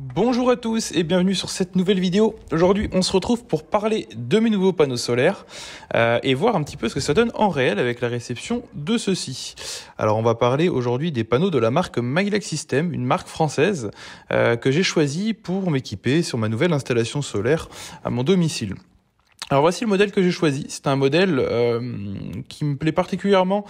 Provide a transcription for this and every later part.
Bonjour à tous et bienvenue sur cette nouvelle vidéo. Aujourd'hui, on se retrouve pour parler de mes nouveaux panneaux solaires euh, et voir un petit peu ce que ça donne en réel avec la réception de ceux-ci. Alors, on va parler aujourd'hui des panneaux de la marque Mylex System, une marque française euh, que j'ai choisi pour m'équiper sur ma nouvelle installation solaire à mon domicile. Alors voici le modèle que j'ai choisi. C'est un modèle euh, qui me plaît particulièrement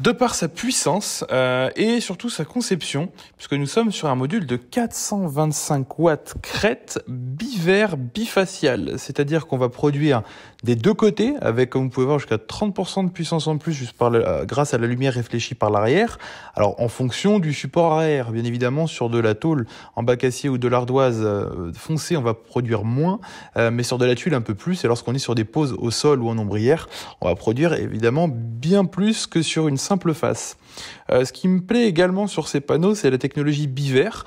de par sa puissance euh, et surtout sa conception, puisque nous sommes sur un module de 425 watts crête biver bifacial, c'est-à-dire qu'on va produire des deux côtés, avec comme vous pouvez voir jusqu'à 30% de puissance en plus juste par euh, grâce à la lumière réfléchie par l'arrière. Alors en fonction du support arrière, bien évidemment sur de la tôle en bac acier ou de l'ardoise euh, foncée, on va produire moins, euh, mais sur de la tuile un peu plus. Et lorsqu'on est sur des poses au sol ou en ombrière, on va produire évidemment bien plus que sur une simple face. ce qui me plaît également sur ces panneaux, c'est la technologie bivert,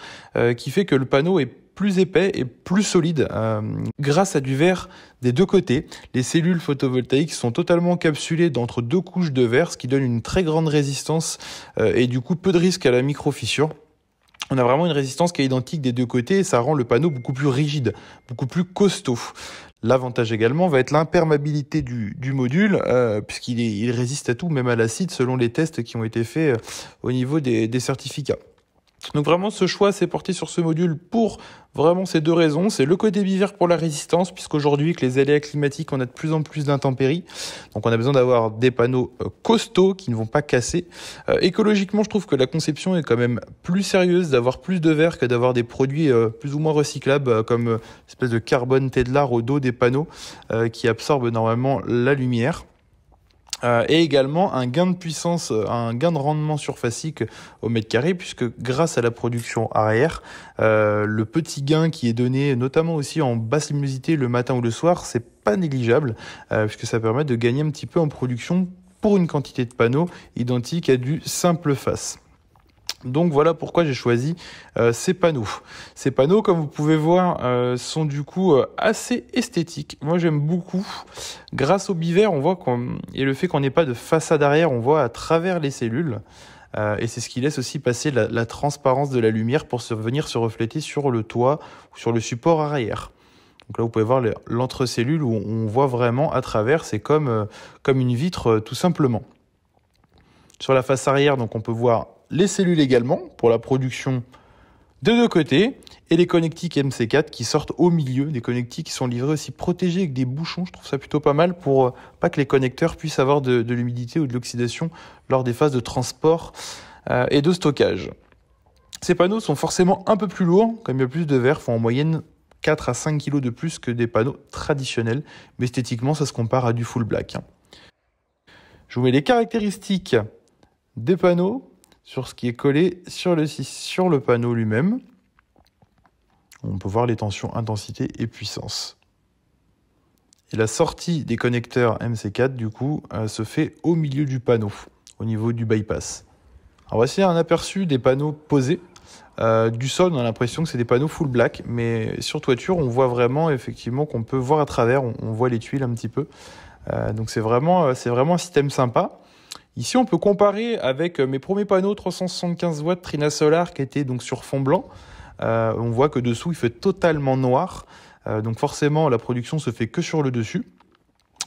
qui fait que le panneau est plus épais et plus solide euh, grâce à du verre des deux côtés. Les cellules photovoltaïques sont totalement encapsulées d'entre deux couches de verre, ce qui donne une très grande résistance euh, et du coup peu de risque à la microfissure. On a vraiment une résistance qui est identique des deux côtés et ça rend le panneau beaucoup plus rigide, beaucoup plus costaud. L'avantage également va être l'imperméabilité du, module, euh, puisqu'il résiste à tout, même à l'acide, selon les tests qui ont été faits au niveau des certificats. Donc vraiment ce choix s'est porté sur ce module pour vraiment ces deux raisons. C'est le côté bivert pour la résistance, puisqu'aujourd'hui avec les aléas climatiques, on a de plus en plus d'intempéries. Donc on a besoin d'avoir des panneaux euh, costauds qui ne vont pas casser. Euh, écologiquement, je trouve que la conception est quand même plus sérieuse d'avoir plus de verre que d'avoir des produits euh, plus ou moins recyclables, comme une espèce de carbone Tedlar au dos des panneaux qui absorbe normalement la lumière. Euh, et également un gain de puissance, euh, un gain de rendement surfacique au mètre carré, puisque grâce à la production arrière, euh, le petit gain qui est donné, notamment aussi en basse luminosité le matin ou le soir, c'est pas négligeable, puisque ça permet de gagner un petit peu en production pour une quantité de panneaux identique à du simple face. Donc voilà pourquoi j'ai choisi euh, ces panneaux. Ces panneaux, comme vous pouvez voir, euh, sont du coup euh, assez esthétiques. Moi j'aime beaucoup. Grâce au bivert, on voit qu'on et le fait qu'on n'ait pas de façade arrière, on voit à travers les cellules. et c'est ce qui laisse aussi passer la, transparence de la lumière pour se, venir se refléter sur le toit ou sur le support arrière. Donc là, vous pouvez voir l'entrecellule où on voit vraiment à travers. C'est comme, comme une vitre, tout simplement. Sur la face arrière, donc on peut voir les cellules également pour la production de deux côtés et les connectiques MC4 qui sortent au milieu, des connectiques qui sont livrés aussi protégés avec des bouchons. Je trouve ça plutôt pas mal pour euh, pas que les connecteurs puissent avoir de, l'humidité ou de l'oxydation lors des phases de transport euh, et de stockage. Ces panneaux sont forcément un peu plus lourds, comme il y a plus de verre, font en moyenne 4 à 5 kg de plus que des panneaux traditionnels, mais esthétiquement ça se compare à du full black. Hein. Je vous mets les caractéristiques des panneaux sur ce qui est collé sur le, sur le panneau lui-même. On peut voir les tensions, intensité et puissance. Et la sortie des connecteurs MC4, du coup, euh, se fait au milieu du panneau, au niveau du bypass. Alors voici un aperçu des panneaux posés. Euh, du sol, on a l'impression que c'est des panneaux full black, mais sur toiture, on voit vraiment effectivement qu'on peut voir à travers, on, voit les tuiles un petit peu. Euh, donc c'est vraiment, c'est vraiment un système sympa. Ici, on peut comparer avec euh, mes premiers panneaux 375 watts Trina Solar qui étaient donc sur fond blanc. Euh, on voit que dessous, il fait totalement noir. Euh, donc forcément, la production se fait que sur le dessus.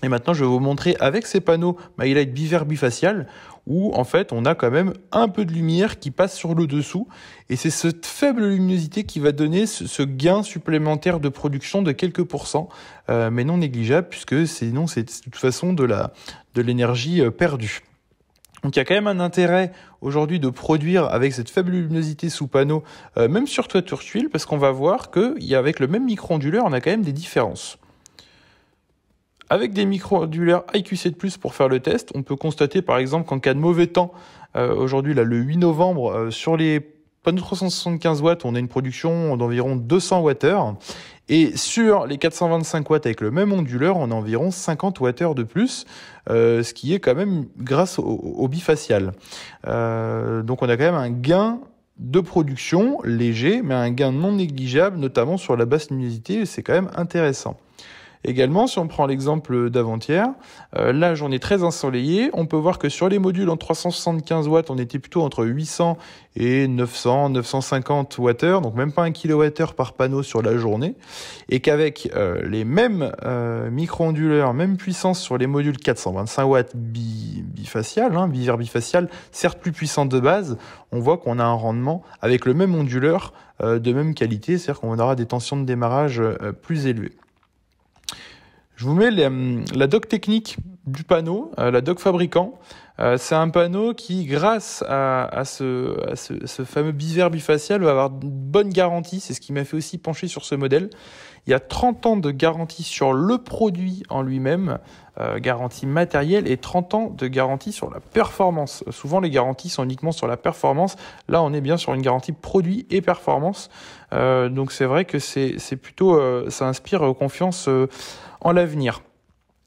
Et maintenant, je vais vous montrer avec ces panneaux MyLight Biver bifacial où en fait, on a quand même un peu de lumière qui passe sur le dessous. Et c'est cette faible luminosité qui va donner ce, gain supplémentaire de production de quelques pourcents, mais non négligeable puisque sinon, c'est de toute façon de l'énergie de perdue. Donc il y a quand même un intérêt aujourd'hui de produire avec cette faible luminosité sous panneau, euh, même sur toiture tuile, parce qu'on va voir qu'avec le même micro-onduleur, on a quand même des différences. Avec des micro-onduleurs IQC de plus pour faire le test, on peut constater par exemple qu'en cas de mauvais temps, euh, aujourd'hui là le 8 novembre, euh, sur les panneau 375 watts, on a une production d'environ 200 Wh. Et sur les 425 watts avec le même onduleur, on a environ 50 Wh de plus, euh, ce qui est quand même grâce au, au bifacial. Euh, donc on a quand même un gain de production léger, mais un gain non négligeable, notamment sur la basse luminosité, c'est quand même intéressant. Également, si on prend l'exemple d'avant-hier, là, j'en ai très ensoleillée, on peut voir que sur les modules en 375 watts, on était plutôt entre 800 et 900, 950 Wh, donc même pas un kWh par panneau sur la journée, et qu'avec euh, les mêmes euh, micro-onduleurs, même puissance sur les modules 425 watts bifacial, hein, bifacial, certes plus puissant de base, on voit qu'on a un rendement avec le même onduleur euh, de même qualité, c'est-à-dire qu'on aura des tensions de démarrage plus élevées. Je vous mets hum, la doc technique du panneau, euh, la doc fabricant. Euh, c'est un panneau qui, grâce à, ce, fameux bivers bifacial, va avoir une bonne garantie. C'est ce qui m'a fait aussi pencher sur ce modèle. Il y a 30 ans de garantie sur le produit en lui-même, euh, garantie matérielle, et 30 ans de garantie sur la performance. Souvent, les garanties sont uniquement sur la performance. Là, on est bien sur une garantie produit et performance. donc, c'est vrai que c'est plutôt, ça inspire confiance en l'avenir.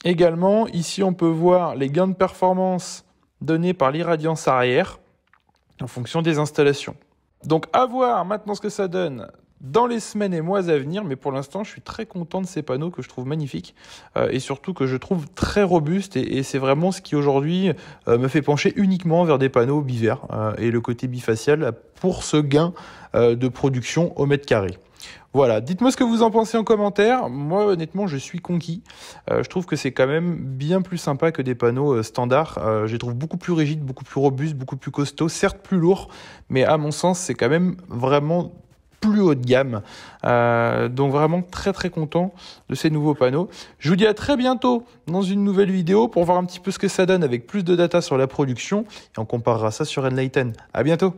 Également, ici, on peut voir les gains de performance donnés par l'irradiance arrière en fonction des installations. Donc, à voir maintenant ce que ça donne dans les semaines et mois à venir, mais pour l'instant, je suis très content de ces panneaux que je trouve magnifiques euh, et surtout que je trouve très robustes. Et, c'est vraiment ce qui aujourd'hui euh, me fait pencher uniquement vers des panneaux bivers euh, et le côté bifacial pour ce gain de production au mètre carré. Voilà, dites-moi ce que vous en pensez en commentaire. Moi, honnêtement, je suis conquis. Euh, je trouve que c'est quand même bien plus sympa que des panneaux euh, standards. Euh, je les trouve beaucoup plus rigides, beaucoup plus robustes, beaucoup plus costauds, certes plus lourds, mais à mon sens, c'est quand même vraiment plus haut de gamme. donc vraiment très très content de ces nouveaux panneaux. Je vous dis à très bientôt dans une nouvelle vidéo pour voir un petit peu ce que ça donne avec plus de data sur la production et on comparera ça sur Enlighten. À bientôt.